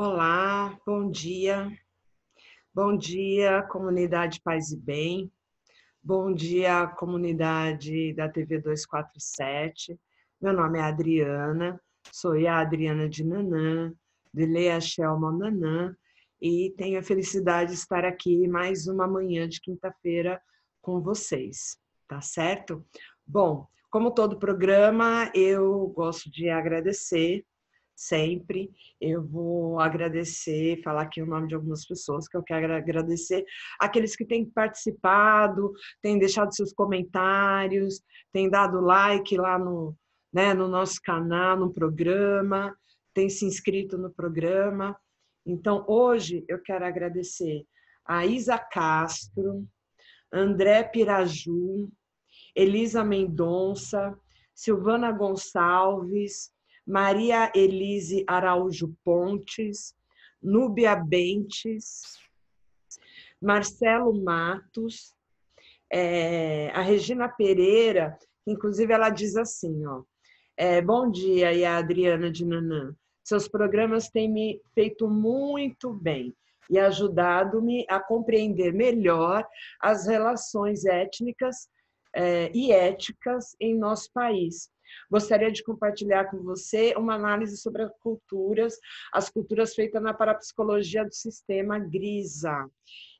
Olá, bom dia. Bom dia, comunidade Paz e Bem. Bom dia, comunidade da TV 247. Meu nome é Adriana, sou a Adriana de Nanã, de Leia Shelma Nanã, e tenho a felicidade de estar aqui mais uma manhã de quinta-feira com vocês, tá certo? Bom, como todo programa, eu gosto de agradecer sempre. Eu vou agradecer, falar aqui o nome de algumas pessoas que eu quero agradecer, aqueles que têm participado, têm deixado seus comentários, têm dado like lá no, né, no nosso canal, no programa, têm se inscrito no programa. Então, hoje eu quero agradecer a Isa Castro, André Piraju, Elisa Mendonça, Silvana Gonçalves, Maria Elise Araújo Pontes, Núbia Bentes, Marcelo Matos, é, a Regina Pereira, inclusive ela diz assim, ó, é, bom dia, e a Adriana de Nanã. Seus programas têm me feito muito bem e ajudado-me a compreender melhor as relações étnicas é, e éticas em nosso país Gostaria de compartilhar com você uma análise sobre as culturas, as culturas feitas na parapsicologia do sistema GRISA.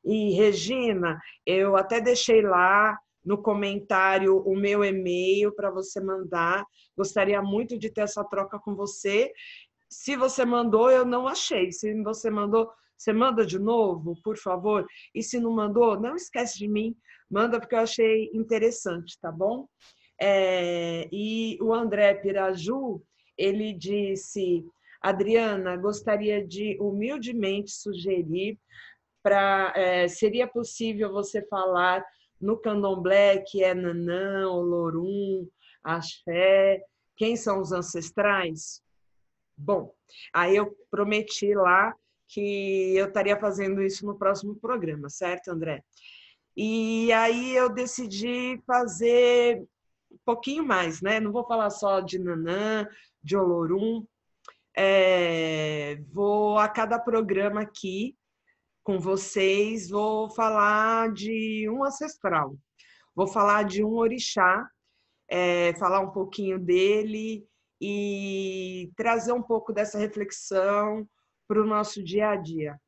E, Regina, eu até deixei lá no comentário o meu e-mail para você mandar. Gostaria muito de ter essa troca com você. Se você mandou, eu não achei. Se você mandou, você manda de novo, por favor. E se não mandou, não esquece de mim. Manda porque eu achei interessante, tá bom? É, e o André Piraju, ele disse: Adriana, gostaria de humildemente sugerir para é, seria possível você falar no candomblé que é nanã, olorum, axé, quem são os ancestrais? Bom, aí eu prometi lá que eu estaria fazendo isso no próximo programa, certo, André? E aí eu decidi fazer pouquinho mais, né? Não vou falar só de Nanã, de Olorum. É, vou a cada programa aqui com vocês, vou falar de um ancestral, vou falar de um orixá, é, falar um pouquinho dele e trazer um pouco dessa reflexão para o nosso dia a dia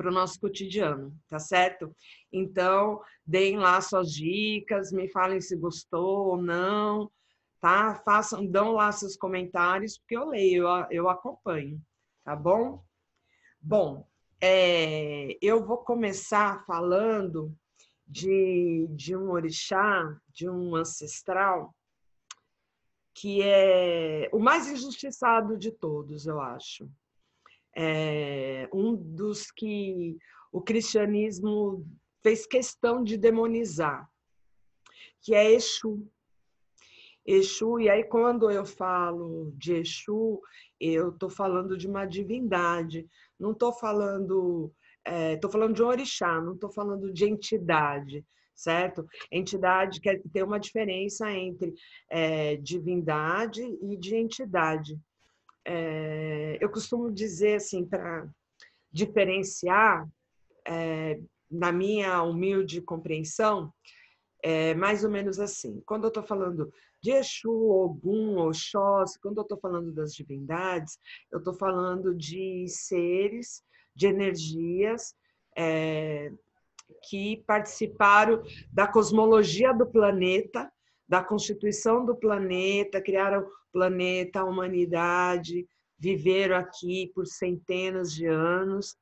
para o nosso cotidiano, tá certo? Então, deem lá suas dicas, me falem se gostou ou não, tá? Façam, dão lá seus comentários, porque eu leio, eu, eu acompanho, tá bom? Bom, é, eu vou começar falando de, de um orixá, de um ancestral, que é o mais injustiçado de todos, eu acho é, um dos que o cristianismo fez questão de demonizar, que é Exu. Exu, e aí quando eu falo de Exu, eu estou falando de uma divindade, não estou falando, estou é, falando de um orixá, não estou falando de entidade, certo? Entidade quer ter uma diferença entre é, divindade e de entidade. É, eu costumo dizer assim para diferenciar, é, na minha humilde compreensão, é mais ou menos assim. Quando eu estou falando de Exu, Ogum, Oxóssi, quando eu estou falando das divindades, eu estou falando de seres, de energias é, que participaram da cosmologia do planeta, da constituição do planeta, criaram planeta, a humanidade, viveram aqui por centenas de anos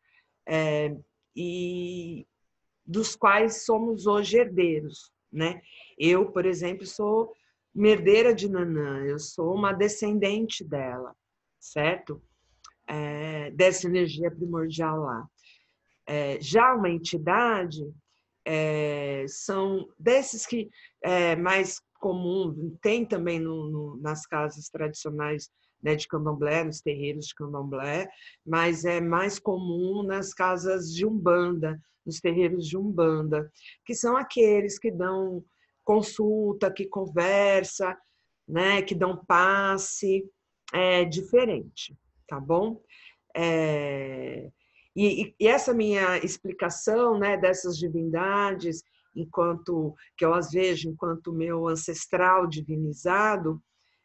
é, e dos quais somos hoje herdeiros, né? Eu, por exemplo, sou merdeira de Nanã, eu sou uma descendente dela, certo? É, dessa energia primordial lá. É, já uma entidade é, são desses que é, mais comum, tem também no, no, nas casas tradicionais né, de candomblé, nos terreiros de candomblé, mas é mais comum nas casas de umbanda, nos terreiros de umbanda, que são aqueles que dão consulta, que conversa, né, que dão passe, é diferente, tá bom? É, e, e essa minha explicação né, dessas divindades enquanto que eu as vejo enquanto meu ancestral divinizado,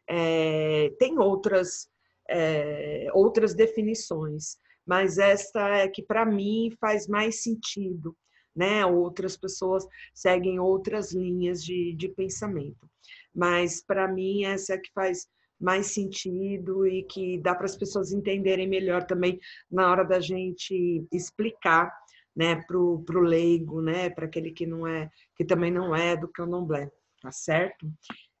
é, tem outras é, outras definições, mas esta é que para mim faz mais sentido, né? Outras pessoas seguem outras linhas de, de pensamento, mas para mim essa é que faz mais sentido e que dá para as pessoas entenderem melhor também na hora da gente explicar né, para o leigo, né, para aquele que não é, que também não é do candomblé, tá certo?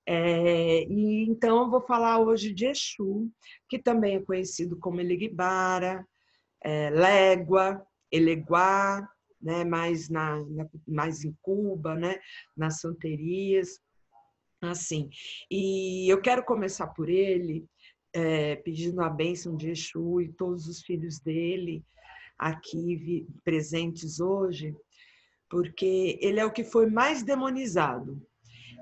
É, e então eu vou falar hoje de Exu, que também é conhecido como Eleguibara, é, Légua, Eleguá, né, mais, na, na, mais em Cuba, né, nas santerias, assim. E eu quero começar por ele, é, pedindo a bênção de Exu e todos os filhos dele, aqui presentes hoje, porque ele é o que foi mais demonizado.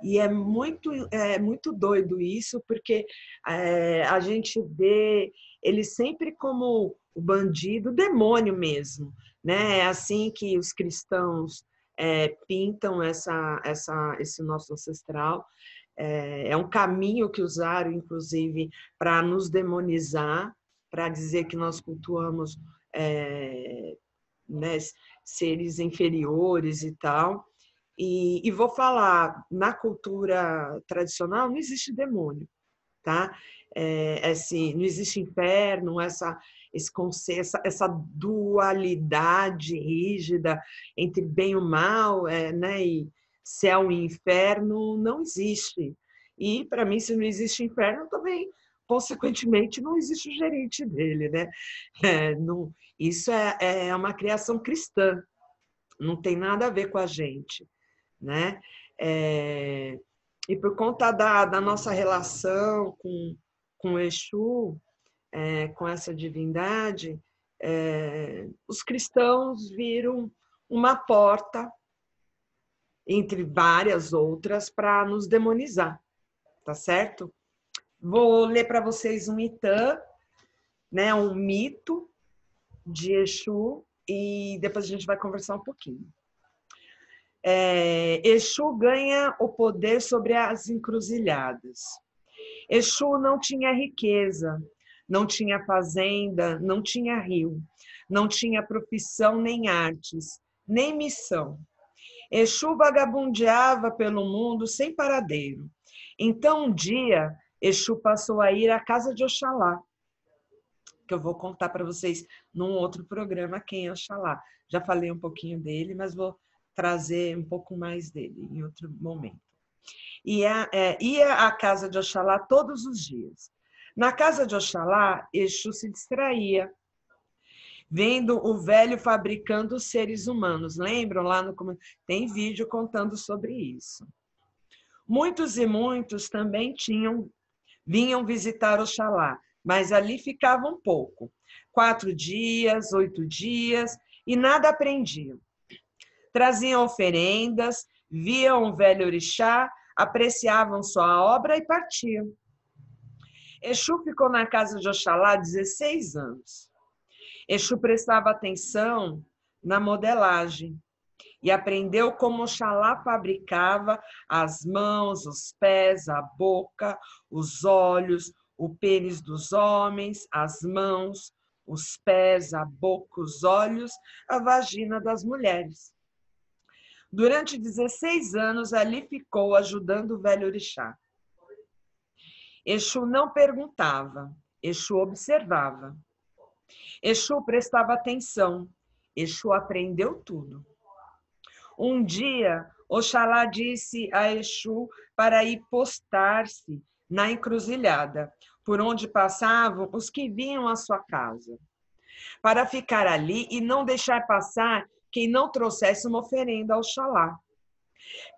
E é muito, é muito doido isso, porque é, a gente vê ele sempre como o bandido, o demônio mesmo. Né? É assim que os cristãos é, pintam essa, essa, esse nosso ancestral. É, é um caminho que usaram, inclusive, para nos demonizar, para dizer que nós cultuamos é, né, seres inferiores e tal. E, e, vou falar, na cultura tradicional não existe demônio, tá? É, é assim, não existe inferno, essa, esse, essa, essa dualidade rígida entre bem e mal, é, né? E céu e inferno não existe. E para mim, se não existe inferno, também consequentemente, não existe o gerente dele, né? É, não, isso é, é uma criação cristã, não tem nada a ver com a gente, né? É, e por conta da, da nossa relação com, com Exu, é, com essa divindade, é, os cristãos viram uma porta entre várias outras para nos demonizar, tá certo? Vou ler para vocês um Itã, né, um mito de Exu, e depois a gente vai conversar um pouquinho. É, Exu ganha o poder sobre as encruzilhadas. Exu não tinha riqueza, não tinha fazenda, não tinha rio, não tinha profissão nem artes, nem missão. Exu vagabundeava pelo mundo sem paradeiro. Então um dia Exu passou a ir à casa de Oxalá, que eu vou contar para vocês num outro programa quem é Oxalá. Já falei um pouquinho dele, mas vou trazer um pouco mais dele em outro momento. Ia, é, é, ia à casa de Oxalá todos os dias. Na casa de Oxalá, Exu se distraía, vendo o velho fabricando os seres humanos. Lembram lá no tem vídeo contando sobre isso. Muitos e muitos também tinham vinham visitar Oxalá, mas ali ficavam pouco quatro dias, oito dias e nada aprendiam. Traziam oferendas, viam o velho orixá, apreciavam sua obra e partiam. Exu ficou na casa de Oxalá 16 anos. Exu prestava atenção na modelagem, e aprendeu como Oxalá fabricava as mãos, os pés, a boca, os olhos, o pênis dos homens, as mãos, os pés, a boca, os olhos, a vagina das mulheres. Durante 16 anos ali ficou ajudando o velho orixá. Exu não perguntava, Exu observava. Exu prestava atenção, Exu aprendeu tudo. Um dia, Oxalá disse a Exu para ir postar-se na encruzilhada, por onde passavam os que vinham à sua casa, para ficar ali e não deixar passar quem não trouxesse uma oferenda ao Xalá.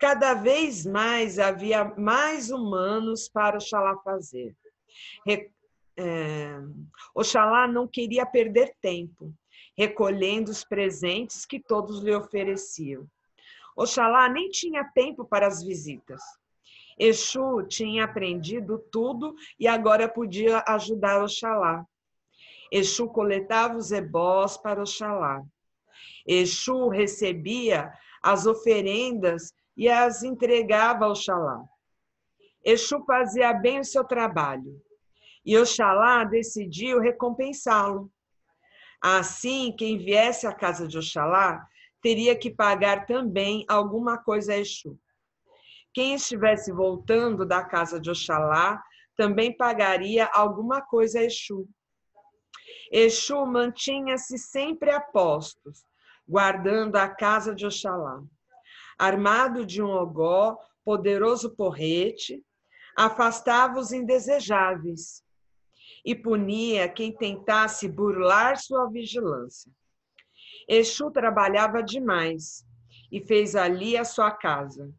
Cada vez mais havia mais humanos para Oxalá fazer. Re... É... Oxalá não queria perder tempo, recolhendo os presentes que todos lhe ofereciam. Oxalá nem tinha tempo para as visitas. Exu tinha aprendido tudo e agora podia ajudar Oxalá. Exu coletava os ebós para Oxalá. Exu recebia as oferendas e as entregava a Oxalá. Exu fazia bem o seu trabalho e Oxalá decidiu recompensá-lo. Assim, quem viesse à casa de Oxalá teria que pagar também alguma coisa a Exu. Quem estivesse voltando da casa de Oxalá também pagaria alguma coisa a Exu. Exu mantinha-se sempre a postos, guardando a casa de Oxalá. Armado de um ogó, poderoso porrete, afastava os indesejáveis e punia quem tentasse burlar sua vigilância. Exu trabalhava demais e fez ali a sua casa.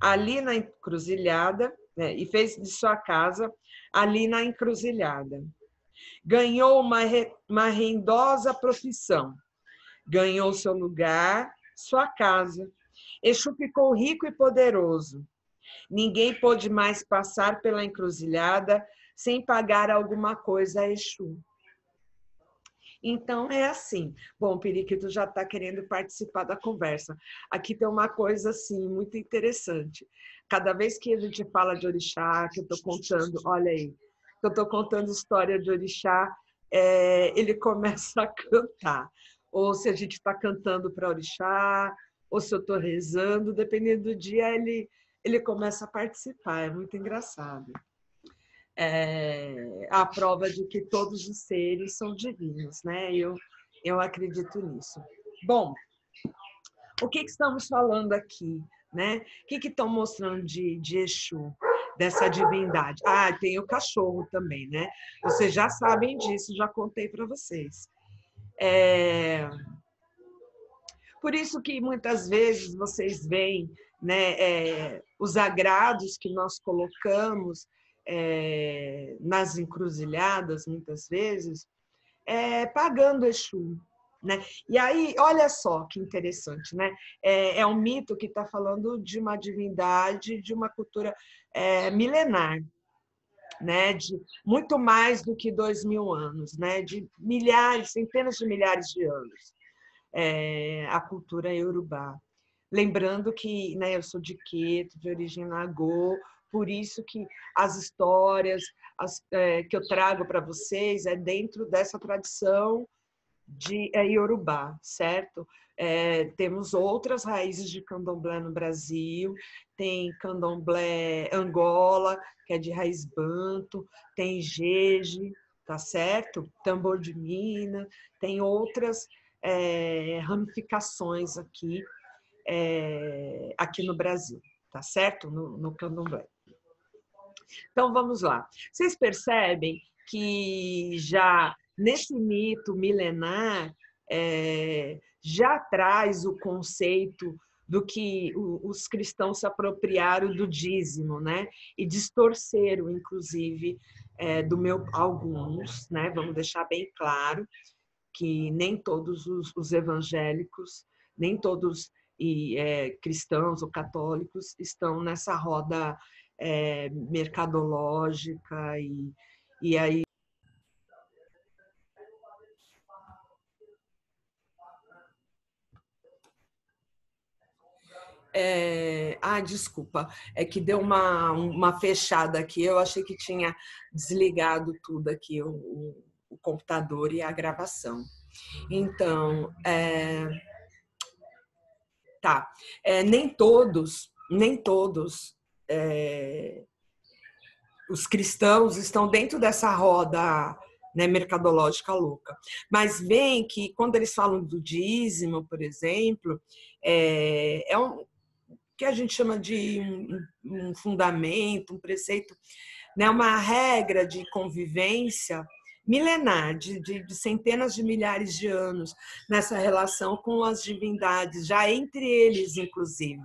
Ali na encruzilhada, né, e fez de sua casa ali na encruzilhada. Ganhou uma, re, uma rendosa profissão, ganhou seu lugar, sua casa. Exu ficou rico e poderoso. Ninguém pôde mais passar pela encruzilhada sem pagar alguma coisa a Exu. Então é assim. Bom, Periquito já está querendo participar da conversa. Aqui tem uma coisa assim muito interessante. Cada vez que a gente fala de orixá, que eu estou contando, olha aí, que eu estou contando história de orixá, é, ele começa a cantar. Ou se a gente está cantando para orixá, ou se eu estou rezando, dependendo do dia, ele, ele começa a participar. É muito engraçado é, eh, a prova de que todos os seres são divinos, né? Eu, eu acredito nisso. Bom, o que, que estamos falando aqui, né? O que estão mostrando de, de Exu, dessa divindade? Ah, tem o cachorro também, né? Vocês já sabem disso, já contei para vocês. É... Por isso que muitas vezes vocês veem né, é, os agrados que nós colocamos é, nas encruzilhadas, muitas vezes, é, pagando Exu. Né? E aí, olha só que interessante, né? É, é um mito que está falando de uma divindade, de uma cultura é, milenar, né? De muito mais do que dois mil anos, né? De milhares, centenas de milhares de anos, é, a cultura iorubá. Lembrando que, né? Eu sou de Queto, de origem Nagô, por isso que as histórias as, é, que eu trago para vocês é dentro dessa tradição de é, Yorubá, certo? É, temos outras raízes de candomblé no Brasil, tem candomblé Angola, que é de raiz banto, tem jeje, tá certo? Tambor de mina, tem outras é, ramificações aqui, é, aqui no Brasil, tá certo? No, no candomblé. Então vamos lá. Vocês percebem que já nesse mito milenar é, já traz o conceito do que os cristãos se apropriaram do dízimo, né? E distorceram, inclusive, é, do meu alguns, né? Vamos deixar bem claro que nem todos os, os evangélicos, nem todos e é, cristãos ou católicos estão nessa roda é, mercadológica e, e aí É, ah, desculpa, é que deu uma, uma fechada aqui. Eu achei que tinha desligado tudo aqui, o, o computador e a gravação. Então, é, tá. É, nem todos, nem todos é, os cristãos estão dentro dessa roda né, mercadológica louca. Mas vem que quando eles falam do dízimo, por exemplo, é, é um que a gente chama de um, um fundamento, um preceito, né, uma regra de convivência milenar, de, de, de, centenas de milhares de anos, nessa relação com as divindades, já entre eles, inclusive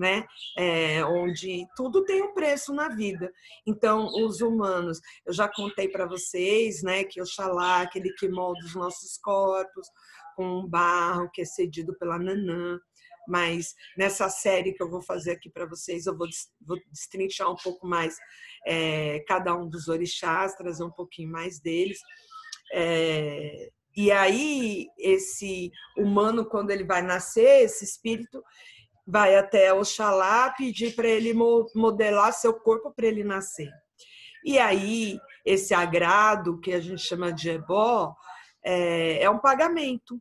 né? É, onde tudo tem um preço na vida. Então, os humanos, eu já contei para vocês, né, que Oxalá, aquele que molda os nossos corpos com um barro que é cedido pela Nanã, mas nessa série que eu vou fazer aqui para vocês, eu vou, vou destrinchar um pouco mais é, cada um dos orixás, trazer um pouquinho mais deles. É, e aí, esse humano, quando ele vai nascer, esse espírito, vai até Oxalá pedir para ele modelar seu corpo para ele nascer. E aí, esse agrado, que a gente chama de ebó, é, é um pagamento,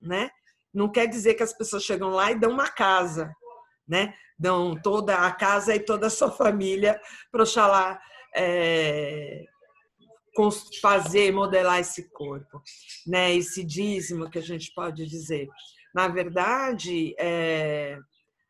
né? Não quer dizer que as pessoas chegam lá e dão uma casa, né? Dão toda a casa e toda a sua família para Oxalá é, fazer, modelar esse corpo, né? Esse dízimo que a gente pode dizer na verdade, é,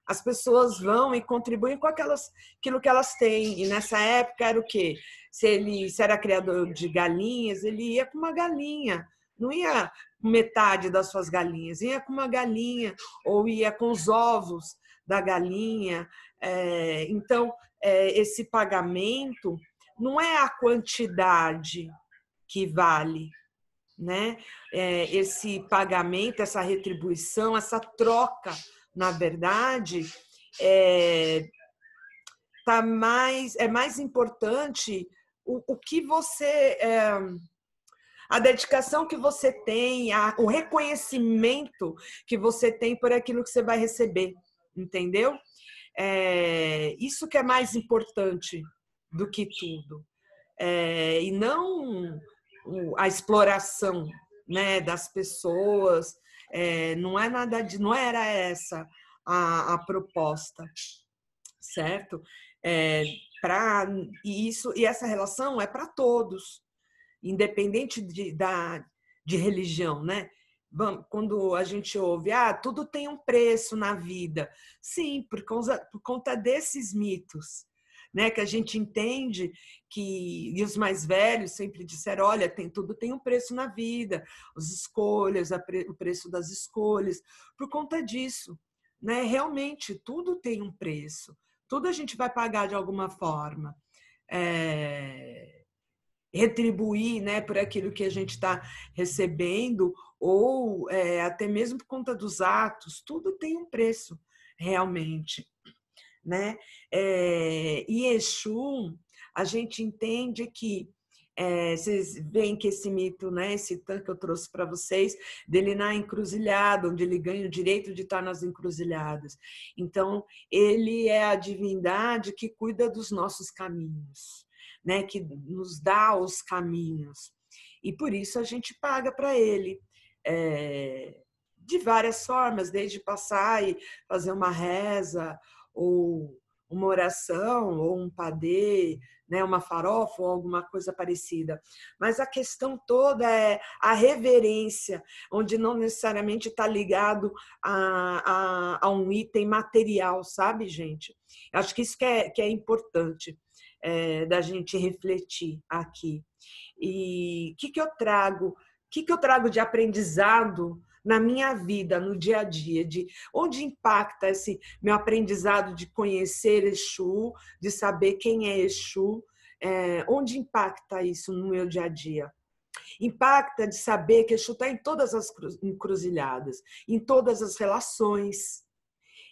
as pessoas vão e contribuem com aquelas, aquilo que elas têm. E nessa época era o quê? Se ele se era criador de galinhas, ele ia com uma galinha. Não ia metade das suas galinhas, ia com uma galinha, ou ia com os ovos da galinha. É, então, é, esse pagamento não é a quantidade que vale, né? É, esse pagamento, essa retribuição, essa troca, na verdade, é, tá mais, é mais importante o, o que você. É, a dedicação que você tem, a, o reconhecimento que você tem por aquilo que você vai receber, entendeu? É, isso que é mais importante do que tudo. É, e não a exploração né, das pessoas. É, não é nada de, não era essa a, a proposta, certo? É, e isso e essa relação é para todos, independente de, da, de religião, né? Quando a gente ouve, ah, tudo tem um preço na vida. Sim, por por conta desses mitos, né? Que a gente entende que e os mais velhos sempre disseram, olha, tem tudo tem um preço na vida, as escolhas, pre, o preço das escolhas. Por conta disso, né? Realmente tudo tem um preço. Tudo a gente vai pagar de alguma forma. É, retribuir, né, por aquilo que a gente está recebendo ou é, até mesmo por conta dos atos, tudo tem um preço realmente né? É, e Exu, a gente entende que é, vocês veem que esse mito, né, esse tanque que eu trouxe para vocês, dele na encruzilhada, onde ele ganha o direito de estar nas encruzilhadas. Então, ele é a divindade que cuida dos nossos caminhos, né, que nos dá os caminhos. E por isso a gente paga para ele. É, de várias formas, desde passar e fazer uma reza, ou uma oração, ou um padê, né, uma farofa, ou alguma coisa parecida. Mas a questão toda é a reverência, onde não necessariamente está ligado a, a, a, um item material, sabe, gente? Acho que isso que é, que é importante é, da gente refletir aqui. E o que, que eu trago? O que, que eu trago de aprendizado na minha vida, no dia a dia, de onde impacta esse meu aprendizado de conhecer Exu, de saber quem é Exu, é, onde impacta isso no meu dia a dia? Impacta de saber que Exu está em todas as encruzilhadas, em todas as relações.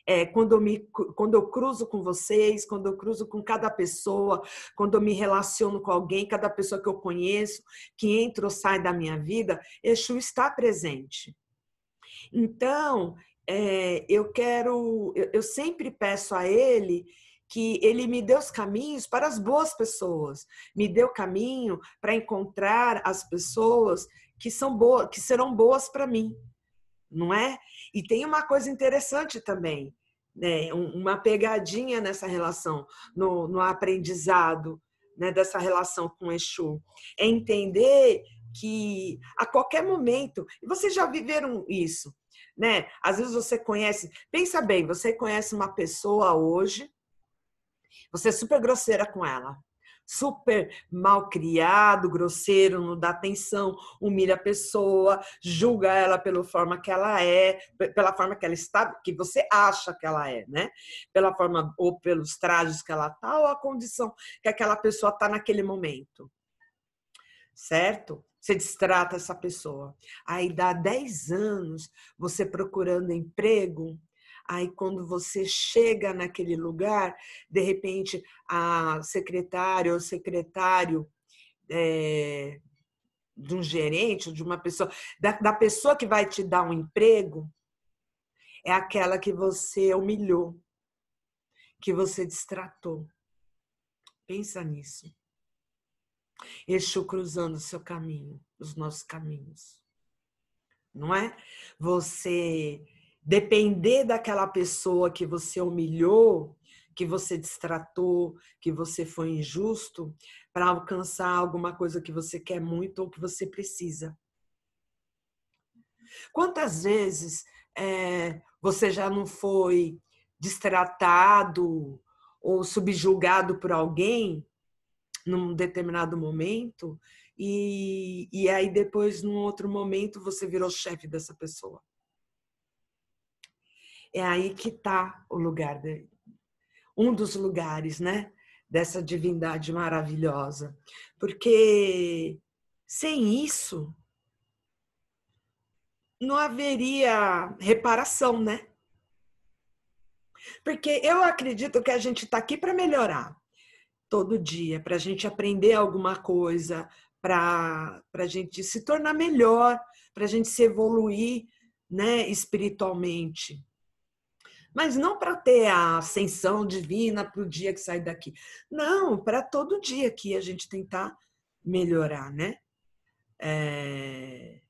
É, quando, eu me, quando eu cruzo com vocês, quando eu cruzo com cada pessoa, quando eu me relaciono com alguém, cada pessoa que eu conheço, que entra ou sai da minha vida, Exu está presente. Então, é, eu quero, eu, eu sempre peço a ele que ele me deu os caminhos para as boas pessoas, me deu caminho para encontrar as pessoas que são boas, que serão boas para mim, não é? E tem uma coisa interessante também, né? Uma pegadinha nessa relação, no, no aprendizado, né? Dessa relação com Exu, é entender que a qualquer momento, e vocês já viveram isso, né? Às vezes você conhece, pensa bem, você conhece uma pessoa hoje, você é super grosseira com ela, super mal criado, grosseiro, não dá atenção, humilha a pessoa, julga ela pela forma que ela é, pela forma que ela está, que você acha que ela é, né? Pela forma ou pelos trajes que ela tá ou a condição que aquela pessoa tá naquele momento. Certo? você destrata essa pessoa. Aí dá 10 anos você procurando emprego, Aí, quando você chega naquele lugar, de repente a secretária ou secretário é, de um gerente, de uma pessoa, da, da pessoa que vai te dar um emprego, é aquela que você humilhou, que você destratou. Pensa nisso. Exu cruzando o seu caminho, os nossos caminhos. Não é? Você depender daquela pessoa que você humilhou, que você distratou, que você foi injusto, para alcançar alguma coisa que você quer muito ou que você precisa. Quantas vezes é, você já não foi distratado ou subjugado por alguém num determinado momento, e, e aí depois, num outro momento, você virou chefe dessa pessoa. É aí que está o lugar dele. Um dos lugares, né? Dessa divindade maravilhosa. Porque sem isso, não haveria reparação, né? Porque eu acredito que a gente está aqui para melhorar todo dia, para a gente aprender alguma coisa, para a gente se tornar melhor, para a gente se evoluir né, espiritualmente. Mas não para ter a ascensão divina para o dia que sai daqui. Não, para todo dia que a gente tentar melhorar, né? É...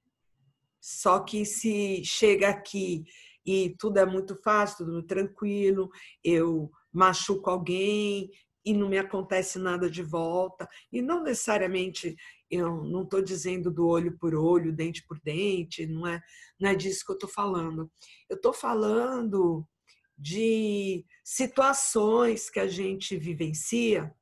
Só que se chega aqui e tudo é muito fácil, tudo tranquilo, eu machuco alguém, e não me acontece nada de volta. E não necessariamente, eu não estou dizendo do olho por olho, dente por dente, não é, não é disso que eu estou falando. Eu estou falando de situações que a gente vivencia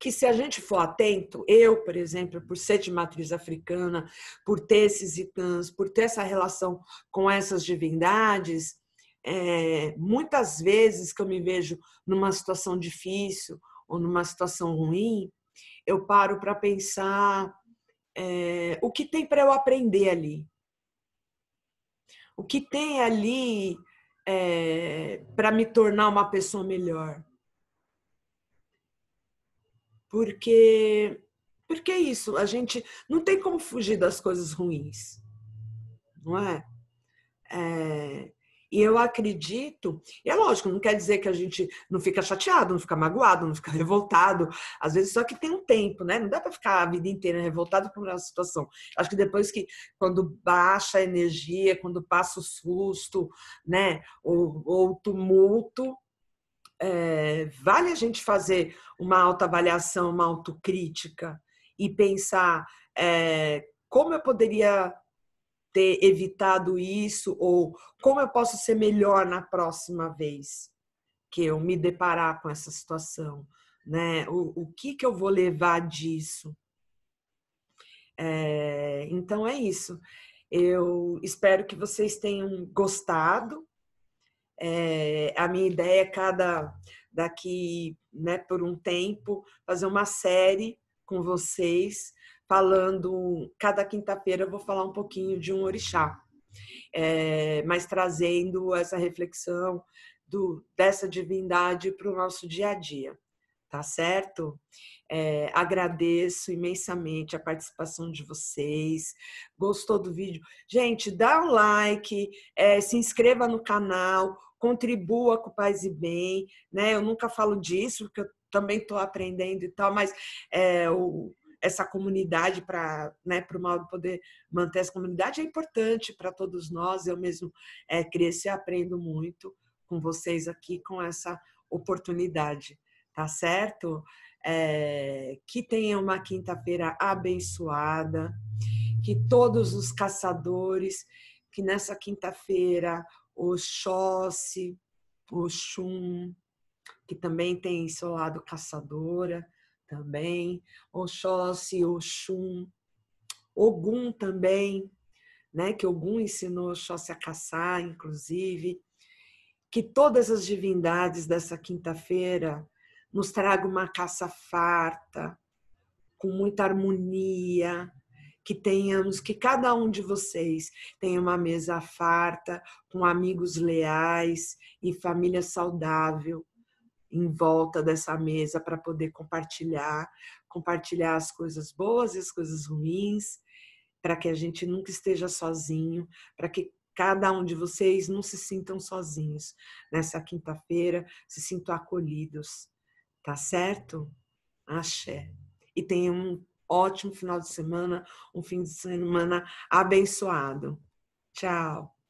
que se a gente for atento, eu, por exemplo, por ser de matriz africana, por ter esses itãs, por ter essa relação com essas divindades, é, muitas vezes que eu me vejo numa situação difícil ou numa situação ruim, eu paro para pensar é, o que tem para eu aprender ali. O que tem ali é, eh, para me tornar uma pessoa melhor. Porque, porque é isso, a gente não tem como fugir das coisas ruins, não é? é e eu acredito, e é lógico, não quer dizer que a gente não fica chateado, não fica magoado, não fica revoltado. Às vezes só que tem um tempo, né? Não dá para ficar a vida inteira revoltado por uma situação. Acho que depois que, quando baixa a energia, quando passa o susto, né? Ou, o tumulto, é, vale a gente fazer uma autoavaliação, uma autocrítica e pensar é, como eu poderia ter evitado isso ou como eu posso ser melhor na próxima vez que eu me deparar com essa situação, né? O, o que que eu vou levar disso? É, então é isso. Eu espero que vocês tenham gostado. É, a minha ideia é cada daqui, né, por um tempo, fazer uma série com vocês falando, cada quinta-feira eu vou falar um pouquinho de um orixá, é, mas trazendo essa reflexão do, dessa divindade para o nosso dia a dia, tá certo? É, agradeço imensamente a participação de vocês. Gostou do vídeo? Gente, dá um like, é, se inscreva no canal, contribua com o Paz e Bem, né? Eu nunca falo disso, porque eu também estou aprendendo e tal, mas é, o, essa comunidade para né, para o Mauro poder manter essa comunidade é importante para todos nós. Eu mesmo é, cresci e aprendo muito com vocês aqui com essa oportunidade, tá certo? É, que tenha uma quinta-feira abençoada, que todos os caçadores, que nessa quinta-feira o o Xum, que também tem seu lado caçadora, também, Oxóssi, Oxum, Ogum também, né, que Ogum ensinou Oxóssi a caçar, inclusive, que todas as divindades dessa quinta-feira nos tragam uma caça farta, com muita harmonia, que tenhamos, que cada um de vocês tenha uma mesa farta, com amigos leais e família saudável, em volta dessa mesa para poder compartilhar, compartilhar as coisas boas e as coisas ruins, para que a gente nunca esteja sozinho, para que cada um de vocês não se sintam sozinhos nessa quinta-feira, se sintam acolhidos, tá certo? Axé. E tenham um ótimo final de semana, um fim de semana abençoado. Tchau.